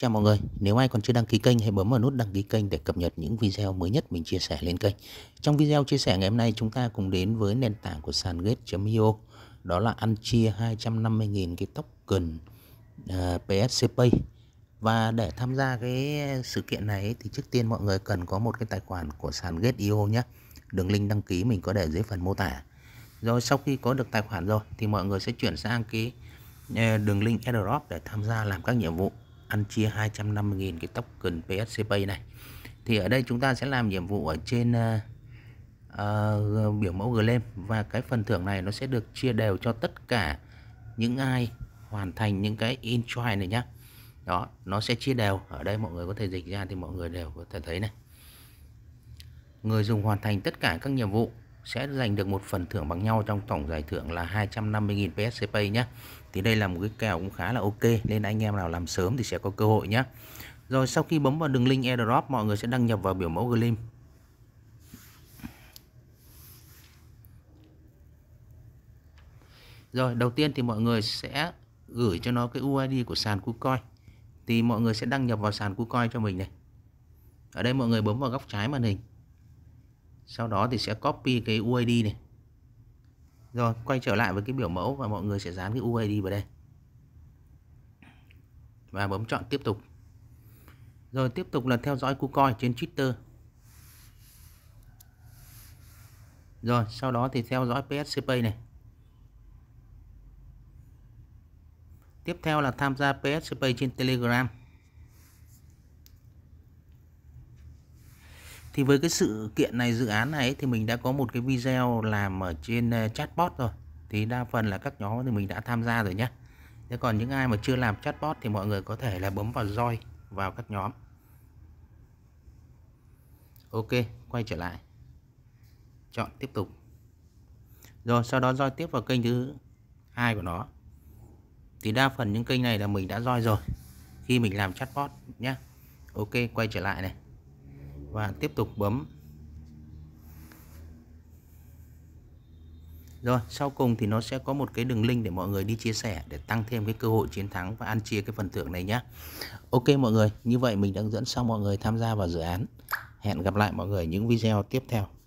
Chào mọi người, nếu ai còn chưa đăng ký kênh hãy bấm vào nút đăng ký kênh để cập nhật những video mới nhất mình chia sẻ lên kênh. Trong video chia sẻ ngày hôm nay chúng ta cùng đến với nền tảng của sàn gate.io đó là ăn chia 250.000 cái token uh, à, PSC Và để tham gia cái sự kiện này thì trước tiên mọi người cần có một cái tài khoản của sàn gate.io nhé. Đường link đăng ký mình có để dưới phần mô tả. Rồi sau khi có được tài khoản rồi thì mọi người sẽ chuyển sang cái à, đường link airdrop để tham gia làm các nhiệm vụ ăn chia 250.000 cái token PSCP này thì ở đây chúng ta sẽ làm nhiệm vụ ở trên uh, uh, biểu mẫu claim và cái phần thưởng này nó sẽ được chia đều cho tất cả những ai hoàn thành những cái in try này nhá đó nó sẽ chia đều ở đây mọi người có thể dịch ra thì mọi người đều có thể thấy này người dùng hoàn thành tất cả các nhiệm vụ sẽ giành được một phần thưởng bằng nhau trong tổng giải thưởng là 250.000 PSCP nhé. Thì đây là một cái kèo cũng khá là ok nên anh em nào làm sớm thì sẽ có cơ hội nhé. Rồi sau khi bấm vào đường link airdrop mọi người sẽ đăng nhập vào biểu mẫu Gleam. Rồi đầu tiên thì mọi người sẽ gửi cho nó cái UID của sàn KuCoin. Thì mọi người sẽ đăng nhập vào sàn KuCoin cho mình này. Ở đây mọi người bấm vào góc trái màn hình sau đó thì sẽ copy cái UID này rồi quay trở lại với cái biểu mẫu và mọi người sẽ dán cái UID vào đây và bấm chọn tiếp tục rồi tiếp tục là theo dõi cu trên Twitter rồi sau đó thì theo dõi PSCP này tiếp theo là tham gia PSCP trên Telegram thì với cái sự kiện này dự án này thì mình đã có một cái video làm ở trên ờ, chatbot rồi thì đa phần là các nhóm thì mình đã tham gia rồi nhé thế còn những ai mà chưa làm chatbot thì mọi người có thể là bấm vào join vào các nhóm ok quay trở lại chọn tiếp tục rồi sau đó join tiếp vào kênh thứ hai của nó thì đa phần những kênh này là mình đã join rồi khi mình làm chatbot nhé ok quay trở lại này và tiếp tục bấm Rồi sau cùng thì nó sẽ có một cái đường link để mọi người đi chia sẻ để tăng thêm cái cơ hội chiến thắng và ăn chia cái phần thưởng này nhé. Ok mọi người, như vậy mình đã dẫn xong mọi người tham gia vào dự án. Hẹn gặp lại mọi người những video tiếp theo.